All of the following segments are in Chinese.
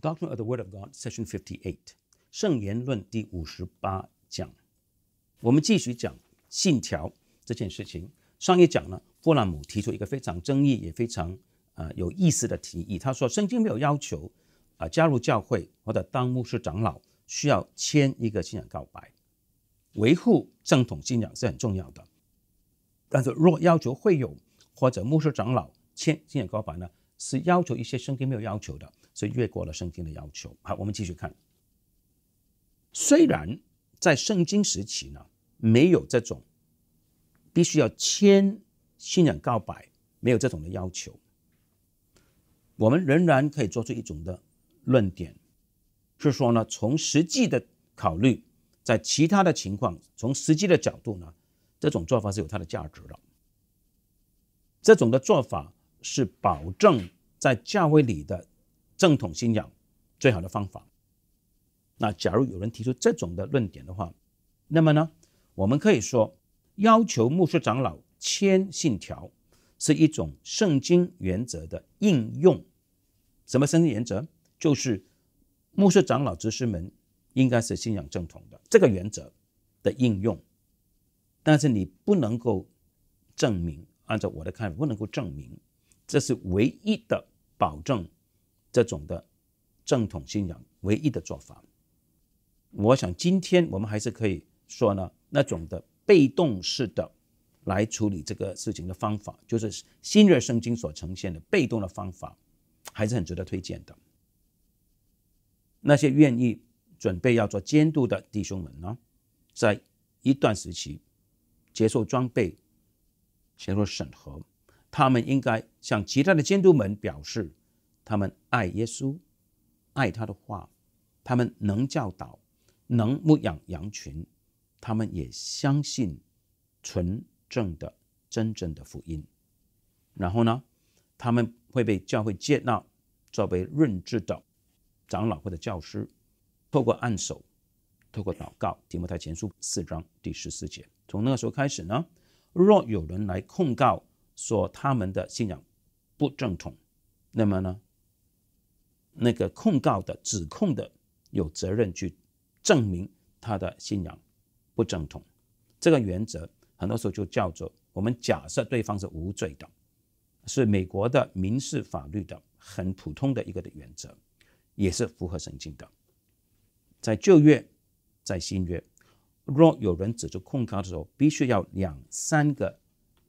Doctrine of the Word of God, Session Fifty Eight, 圣言论第五十八讲。我们继续讲信条这件事情。上一讲呢，弗兰姆提出一个非常争议也非常啊有意思的提议。他说圣经没有要求啊加入教会或者当牧师长老需要签一个信仰告白。维护正统信仰是很重要的，但是如果要求会友或者牧师长老签信仰告白呢？是要求一些圣经没有要求的，所以越过了圣经的要求。好，我们继续看。虽然在圣经时期呢，没有这种必须要签信仰告白，没有这种的要求，我们仍然可以做出一种的论点，是说呢，从实际的考虑。在其他的情况，从实际的角度呢，这种做法是有它的价值的。这种的做法是保证在教会里的正统信仰最好的方法。那假如有人提出这种的论点的话，那么呢，我们可以说，要求牧师长老签信条是一种圣经原则的应用。什么圣经原则？就是牧师长老执事们。应该是信仰正统的这个原则的应用，但是你不能够证明。按照我的看法，不能够证明这是唯一的保证。这种的正统信仰唯一的做法，我想今天我们还是可以说呢，那种的被动式的来处理这个事情的方法，就是新约圣经所呈现的被动的方法，还是很值得推荐的。那些愿意。准备要做监督的弟兄们呢，在一段时期接受装备，接受审核。他们应该向其他的监督们表示，他们爱耶稣，爱他的话，他们能教导，能牧养羊群，他们也相信纯正的、真正的福音。然后呢，他们会被教会接纳作为润治的长老或者教师。透过按手，透过祷告，《提摩太前书》四章第十四节。从那个时候开始呢，若有人来控告说他们的信仰不正统，那么呢，那个控告的、指控的，有责任去证明他的信仰不正统。这个原则很多时候就叫做“我们假设对方是无罪的”，是美国的民事法律的很普通的一个的原则，也是符合圣经的。在旧约，在新约，若有人指出控告的时候，必须要两三个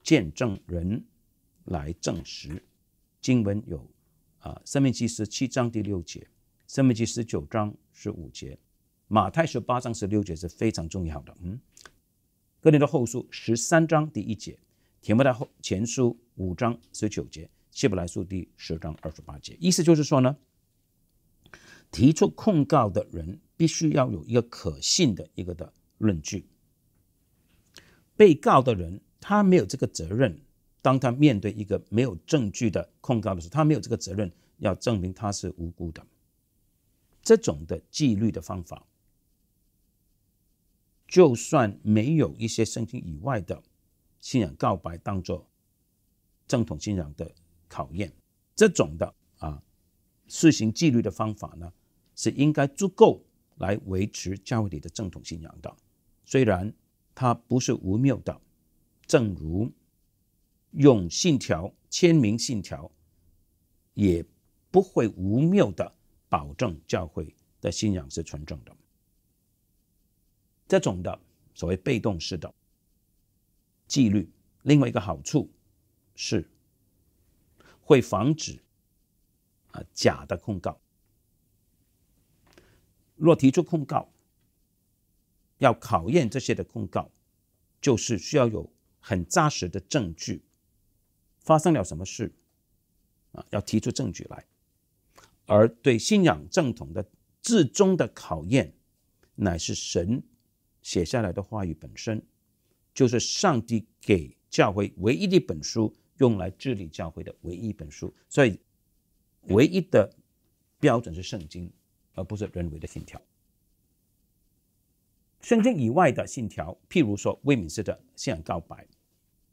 见证人来证实。经文有啊，《生命记》十七章第六节，《生命记》十九章十五节，《马太十八章十六节是非常重要的。嗯，《哥林多后书》十三章第一节，《提摩太后前书》五章十九节，《希伯来书》第十章二十八节。意思就是说呢，提出控告的人。必须要有一个可信的一个的论据。被告的人他没有这个责任，当他面对一个没有证据的控告的时候，他没有这个责任要证明他是无辜的。这种的纪律的方法，就算没有一些圣经以外的信仰告白当做正统信仰的考验，这种的啊实行纪律的方法呢，是应该足够。来维持教会里的正统信仰的，虽然它不是无谬的，正如用信条、签名信条，也不会无谬的保证教会的信仰是纯正的。这种的所谓被动式的纪律，另外一个好处是会防止啊假的控告。若提出控告，要考验这些的控告，就是需要有很扎实的证据。发生了什么事？啊，要提出证据来。而对信仰正统的至终的考验，乃是神写下来的话语本身，就是上帝给教会唯一的一本书，用来治理教会的唯一一本书。所以，唯一的标准是圣经。而不是人为的信条。圣经以外的信条，譬如说威敏斯的信仰告白，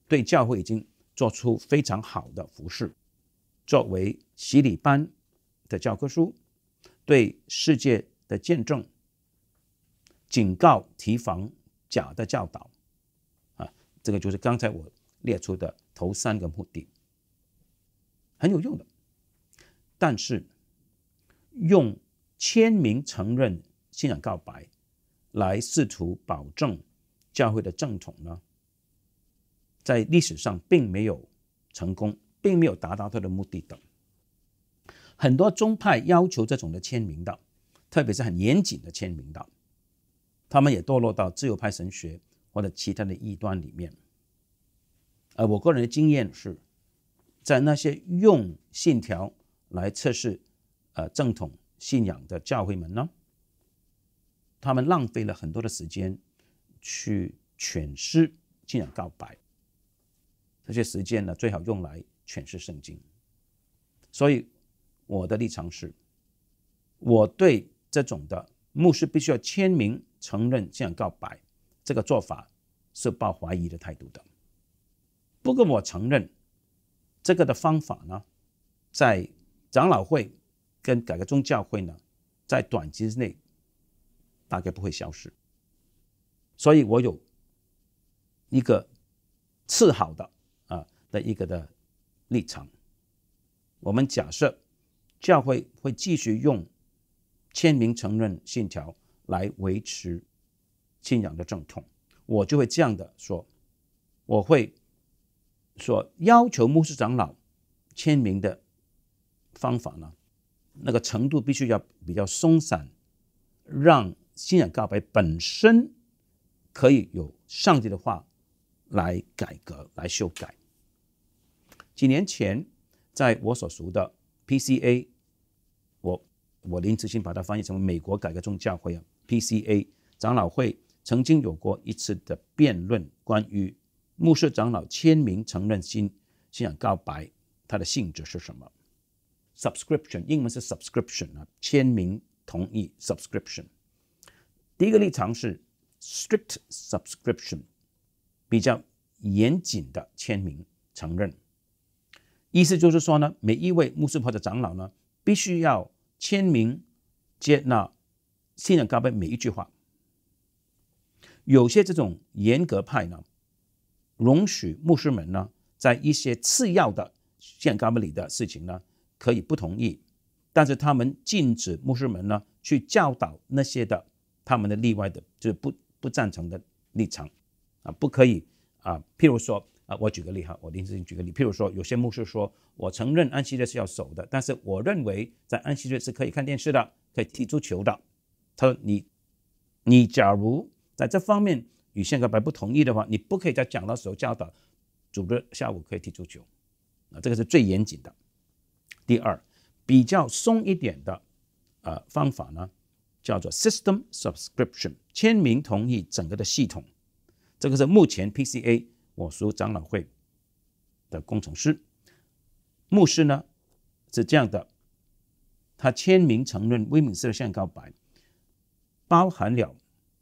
对教会已经做出非常好的服饰，作为洗礼班的教科书，对世界的见证，警告提防假的教导。啊，这个就是刚才我列出的头三个目的，很有用的。但是用。签名承认信仰告白，来试图保证教会的正统呢，在历史上并没有成功，并没有达到他的目的等。很多宗派要求这种的签名的，特别是很严谨的签名的，他们也堕落到自由派神学或者其他的异端里面。而我个人的经验是，在那些用信条来测试呃正统。信仰的教会们呢，他们浪费了很多的时间去诠释信仰告白，这些时间呢最好用来诠释圣经。所以我的立场是，我对这种的牧师必须要签名承认信仰告白这个做法是抱怀疑的态度的。不过我承认，这个的方法呢，在长老会。跟改革宗教会呢，在短期之内大概不会消失，所以我有一个次好的啊的一个的立场。我们假设教会会继续用签名承认信条来维持信仰的正统，我就会这样的说，我会说要求牧师长老签名的方法呢。那个程度必须要比较松散，让信仰告白本身可以有上帝的话来改革、来修改。几年前，在我所熟的 PCA，我我林时性把它翻译成美国改革宗教会啊 PCA 长老会，曾经有过一次的辩论，关于牧师长老签名承认信信仰告白，它的性质是什么？Subscription 英文是 subscription 啊，签名同意 subscription。第一个立场是 strict subscription，比较严谨的签名承认。意思就是说呢，每一位穆斯林的长老呢，必须要签名接纳信仰告白每一句话。有些这种严格派呢，容许牧师们呢，在一些次要的信仰告白里的事情呢。可以不同意，但是他们禁止牧师们呢去教导那些的他们的例外的，就是不不赞成的立场啊，不可以啊。譬如说啊，我举个例哈，我临时性举个例，譬如说有些牧师说，我承认安息日是要守的，但是我认为在安息日是可以看电视的，可以踢足球的。他说你你假如在这方面与宪哥白不同意的话，你不可以在讲的时候教导主日下午可以踢足球啊，这个是最严谨的。第二，比较松一点的，呃，方法呢，叫做 system subscription，签名同意整个的系统。这个是目前 PCA 我属长老会的工程师、牧师呢，是这样的，他签名承认威敏斯的向告白，包含了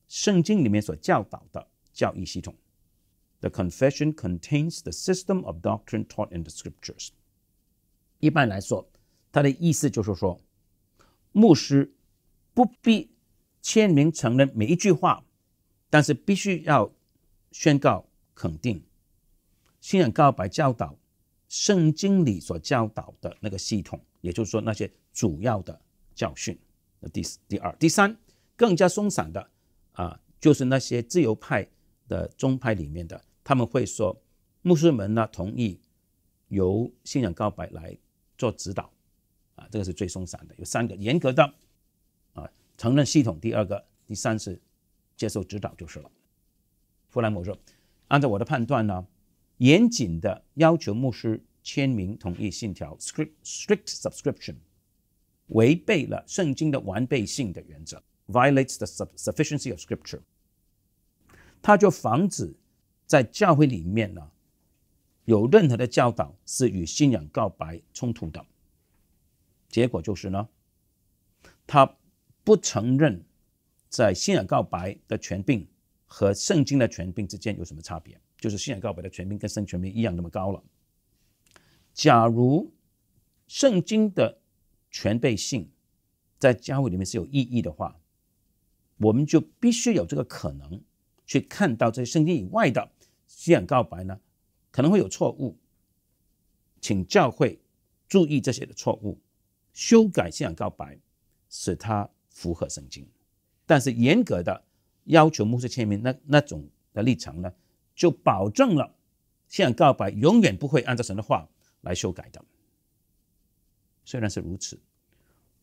圣经里面所教导的教义系统。The confession contains the system of doctrine taught in the scriptures. 一般来说，他的意思就是说，牧师不必签名承认每一句话，但是必须要宣告肯定信仰告白教导圣经里所教导的那个系统，也就是说那些主要的教训。那第第二、第三更加松散的啊，就是那些自由派的宗派里面的，他们会说，牧师们呢同意由信仰告白来。做指导，啊，这个是最松散的。有三个严格的，啊，承认系统。第二个，第三是接受指导就是了。弗兰姆说，按照我的判断呢，严谨的要求牧师签名同意信条 （strict subscription） 违背了圣经的完备性的原则 （violates the sufficiency of scripture）。他就防止在教会里面呢。有任何的教导是与信仰告白冲突的，结果就是呢，他不承认在信仰告白的权柄和圣经的权柄之间有什么差别，就是信仰告白的权柄跟圣权柄一样那么高了。假如圣经的全备性在教会里面是有意义的话，我们就必须有这个可能去看到这些圣经以外的信仰告白呢。可能会有错误，请教会注意这些的错误，修改信仰告白，使它符合圣经。但是严格的要求牧师签名，那那种的立场呢，就保证了信仰告白永远不会按照神的话来修改的。虽然是如此，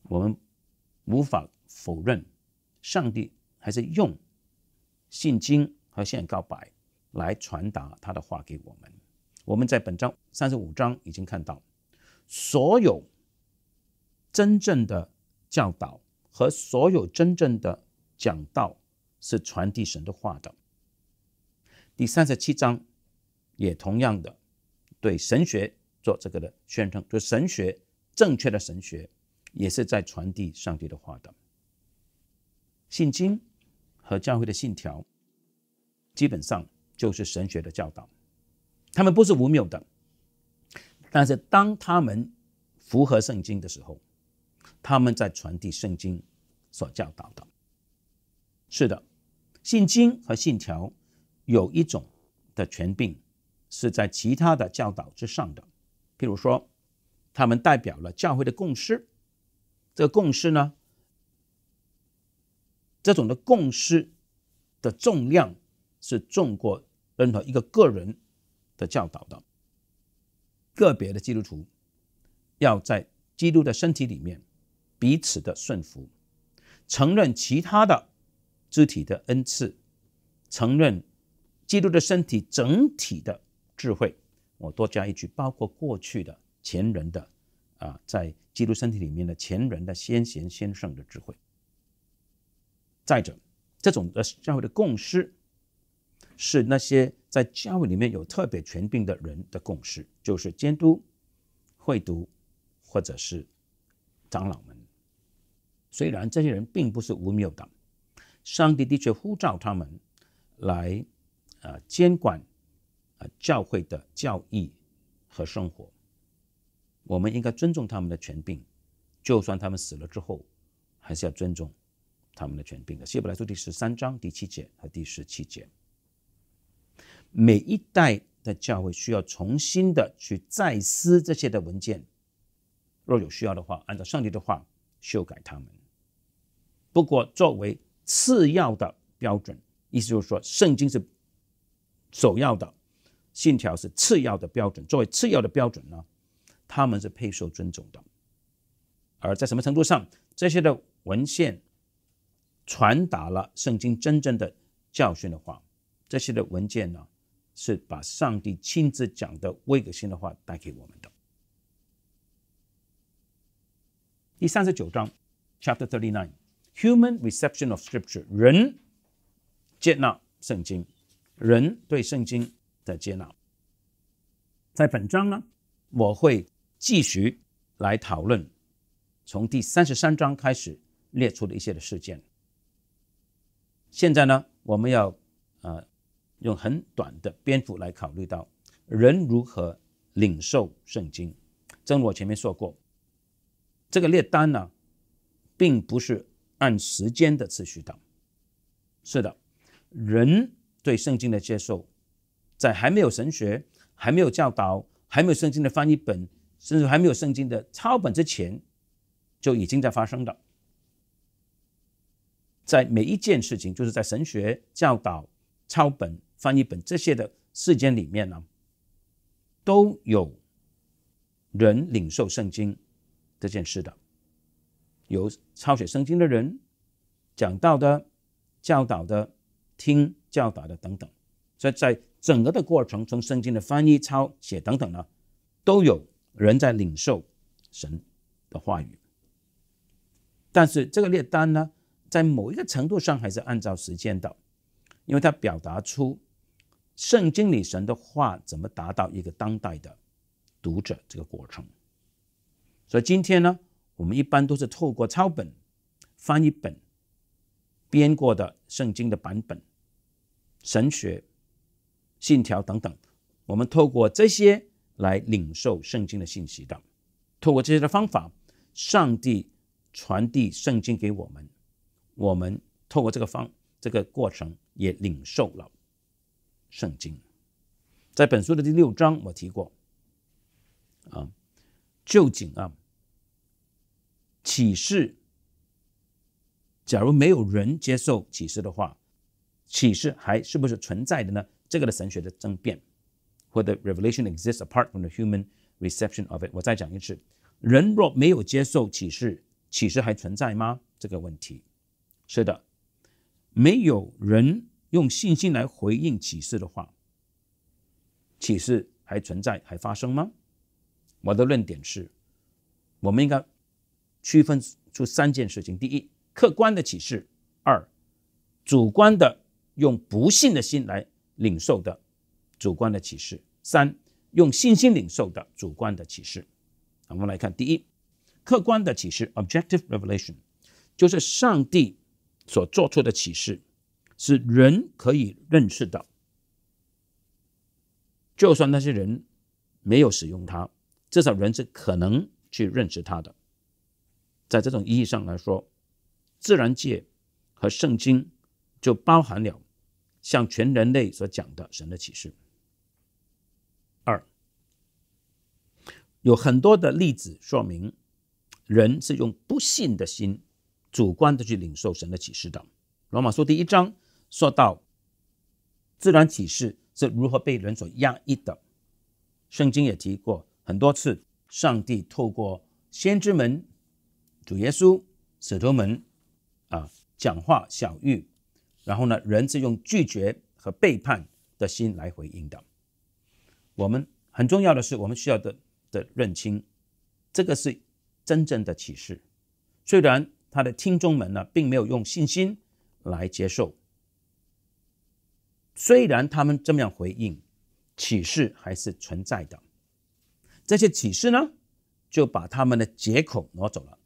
我们无法否认，上帝还是用信经和信仰告白。来传达他的话给我们。我们在本章三十五章已经看到，所有真正的教导和所有真正的讲道是传递神的话的。第三十七章也同样的对神学做这个的宣称，就神学正确的神学也是在传递上帝的话的。信经和教会的信条基本上。就是神学的教导，他们不是无谬的，但是当他们符合圣经的时候，他们在传递圣经所教导的。是的，信经和信条有一种的权柄，是在其他的教导之上的。譬如说，他们代表了教会的共识。这个共识呢，这种的共识的重量是重过。任何一个个人的教导的个别的基督徒，要在基督的身体里面彼此的顺服，承认其他的肢体的恩赐，承认基督的身体整体的智慧。我多加一句，包括过去的前人的啊，在基督身体里面的前人的先贤先圣的智慧。再者，这种的社会的共识。是那些在教会里面有特别权柄的人的共识，就是监督、会读或者是长老们。虽然这些人并不是无谬党，上帝的确呼召他们来啊监管啊教会的教义和生活。我们应该尊重他们的权柄，就算他们死了之后，还是要尊重他们的权柄的。希伯来书第十三章第七节和第十七节。每一代的教会需要重新的去再思这些的文件，若有需要的话，按照上帝的话修改他们。不过，作为次要的标准，意思就是说，圣经是首要的，信条是次要的标准。作为次要的标准呢，他们是配受尊重的。而在什么程度上这些的文献传达了圣经真正的教训的话，这些的文件呢？是把上帝亲自讲的威格信的话带给我们的。第三十九章，Chapter Thirty Nine，Human Reception of Scripture，人接纳圣经，人对圣经的接纳。在本章呢，我会继续来讨论，从第三十三章开始列出的一些的事件。现在呢，我们要啊。用很短的篇幅来考虑到人如何领受圣经，正如我前面说过，这个列单呢，并不是按时间的次序的。是的，人对圣经的接受，在还没有神学、还没有教导、还没有圣经的翻译本，甚至还没有圣经的抄本之前，就已经在发生了。在每一件事情，就是在神学教导、抄本。翻译本这些的事件里面呢，都有人领受圣经这件事的，有抄写圣经的人，讲道的、教导的、听教导的等等，所以在整个的过程，从圣经的翻译、抄写等等呢，都有人在领受神的话语。但是这个列单呢，在某一个程度上还是按照实践的，因为它表达出。圣经里神的话怎么达到一个当代的读者这个过程？所以今天呢，我们一般都是透过抄本、翻译本、编过的圣经的版本、神学、信条等等，我们透过这些来领受圣经的信息的。透过这些的方法，上帝传递圣经给我们，我们透过这个方这个过程也领受了。圣经，在本书的第六章，我提过，啊，旧景啊，启示，假如没有人接受启示的话，启示还是不是存在的呢？这个的神学的争辩，或者 Revelation exists apart from the human reception of it。我再讲一次，人若没有接受启示，启示还存在吗？这个问题，是的，没有人。用信心来回应启示的话，启示还存在还发生吗？我的论点是，我们应该区分出三件事情：第一，客观的启示；二，主观的用不信的心来领受的主观的启示；三，用信心领受的主观的启示。我们来看：第一，客观的启示 （objective revelation） 就是上帝所做出的启示。是人可以认识到，就算那些人没有使用它，至少人是可能去认识它的。在这种意义上来说，自然界和圣经就包含了向全人类所讲的神的启示。二，有很多的例子说明，人是用不信的心主观的去领受神的启示的。罗马书第一章。说到自然启示是如何被人所压抑的，圣经也提过很多次，上帝透过先知们、主耶稣、使徒们啊讲话、小玉，然后呢，人是用拒绝和背叛的心来回应的。我们很重要的是，我们需要的的认清，这个是真正的启示，虽然他的听众们呢，并没有用信心来接受。虽然他们这么样回应，启示还是存在的。这些启示呢，就把他们的借口挪走了。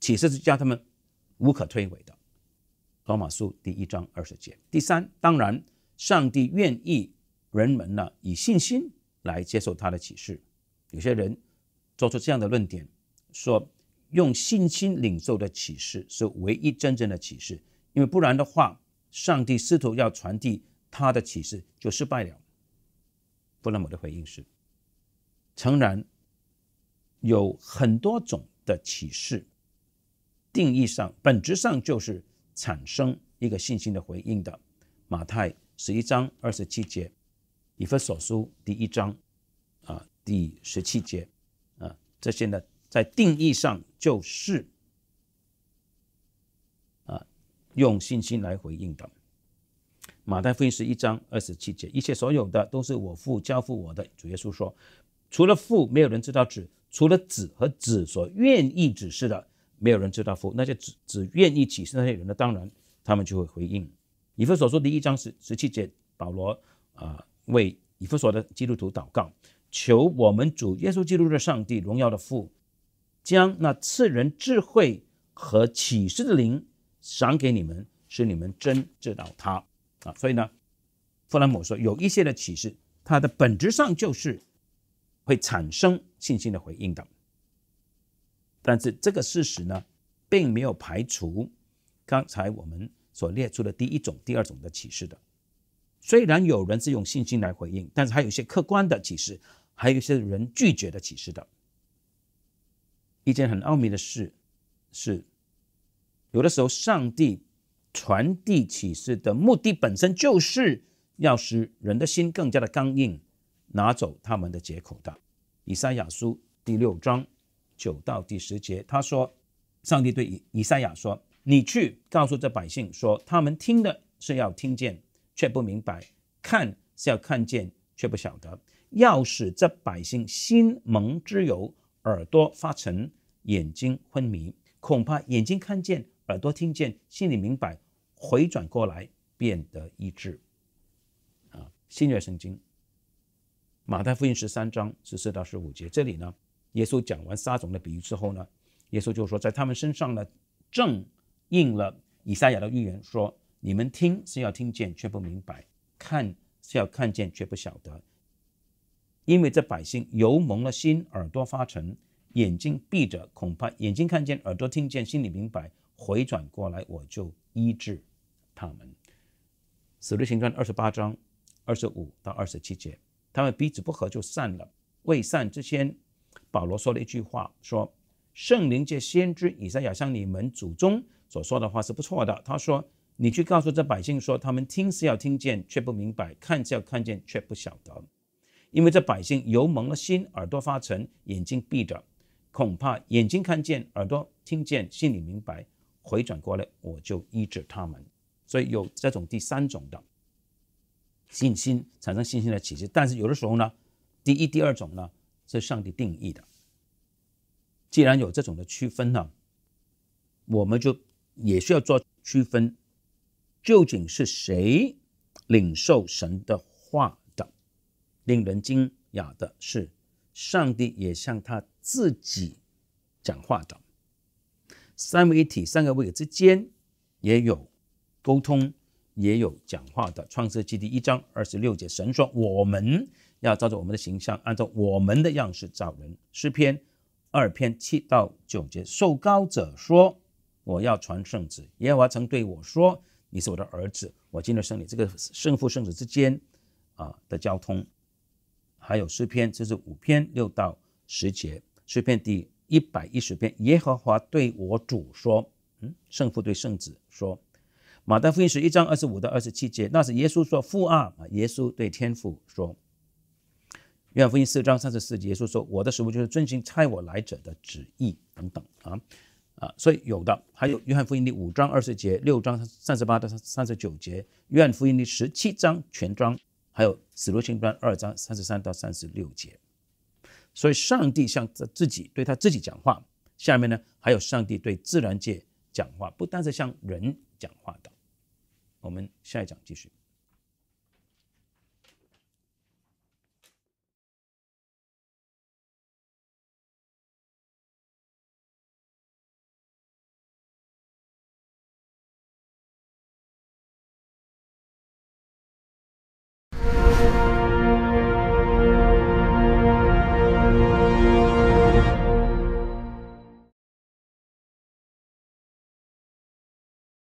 启示是叫他们无可推诿的。罗马书第一章二十节。第三，当然，上帝愿意人们呢以信心来接受他的启示。有些人做出这样的论点，说用信心领受的启示是唯一真正的启示，因为不然的话，上帝试图要传递。他的启示就失败了。布兰姆的回应是：诚然，有很多种的启示，定义上、本质上就是产生一个信心的回应的。马太十一章二十七节，以弗所书第一章啊第十七节啊这些呢，在定义上就是啊用信心来回应的。马太福音十一章二十七节，一切所有的都是我父交付我的。主耶稣说：“除了父，没有人知道子；除了子和子所愿意指示的，没有人知道父。那些只只愿意启示那些人的，当然，他们就会回应。”以弗所说第一章十十七节，保罗啊，为以弗所的基督徒祷告，求我们主耶稣基督的上帝荣耀的父，将那赐人智慧和启示的灵赏给你们，使你们真知道他。啊，所以呢，弗兰姆说有一些的启示，它的本质上就是会产生信心的回应的。但是这个事实呢，并没有排除刚才我们所列出的第一种、第二种的启示的。虽然有人是用信心来回应，但是还有一些客观的启示，还有一些人拒绝的启示的。一件很奥秘的事是，有的时候上帝。传递启示的目的本身就是要使人的心更加的刚硬，拿走他们的借口的。以赛亚书第六章九到第十节，他说：“上帝对以以赛亚说，你去告诉这百姓说，他们听的是要听见，却不明白；看是要看见，却不晓得。要使这百姓心蒙之油，耳朵发沉，眼睛昏迷，恐怕眼睛看见。”耳朵听见，心里明白，回转过来变得一致。啊，《新约圣经》马太福音十三章十四到十五节，这里呢，耶稣讲完撒种的比喻之后呢，耶稣就说，在他们身上呢，正应了以赛亚的预言，说：你们听是要听见，却不明白；看是要看见，却不晓得。因为这百姓油蒙了心，耳朵发沉，眼睛闭着，恐怕眼睛看见，耳朵听见，心里明白。回转过来，我就医治他们。使徒行传二十八章二十五到二十七节，他们彼此不合就散了。未散之前，保罗说了一句话，说：“圣灵借先知以赛亚向你们祖宗所说的话是不错的。”他说：“你去告诉这百姓说，他们听是要听见，却不明白；看是要看见，却不晓得，因为这百姓油蒙了心，耳朵发沉，眼睛闭着，恐怕眼睛看见，耳朵听见，心里明白。”回转过来，我就医治他们，所以有这种第三种的信心产生信心的启示。但是有的时候呢，第一、第二种呢是上帝定义的。既然有这种的区分呢，我们就也需要做区分，究竟是谁领受神的话的？令人惊讶的是，上帝也向他自己讲话的。三位一体三个位之间也有沟通，也有讲话的。创世纪第一章二十六节，神说我们要照着我们的形象，按照我们的样式造人。诗篇二篇七到九节，受高者说我要传圣旨。耶和华曾对我说你是我的儿子，我今日生你。这个圣父圣子之间啊的交通，还有诗篇这是五篇六到十节，诗篇第。一百一十篇，耶和华对我主说：“嗯，圣父对圣子说，《马太福音》十一章二十五到二十七节，那是耶稣说父啊！耶稣对天父说，《约翰福音》四章三十四节，耶稣说我的食物就是遵循差我来者的旨意等等啊啊！所以有的还有《约翰福音》第五章二十节、六章三十八到三十九节，《约翰福音》第十七章全章，还有《使徒行传》二章三十三到三十六节。”所以，上帝向自己对他自己讲话。下面呢，还有上帝对自然界讲话，不单是向人讲话的。我们下一讲继续。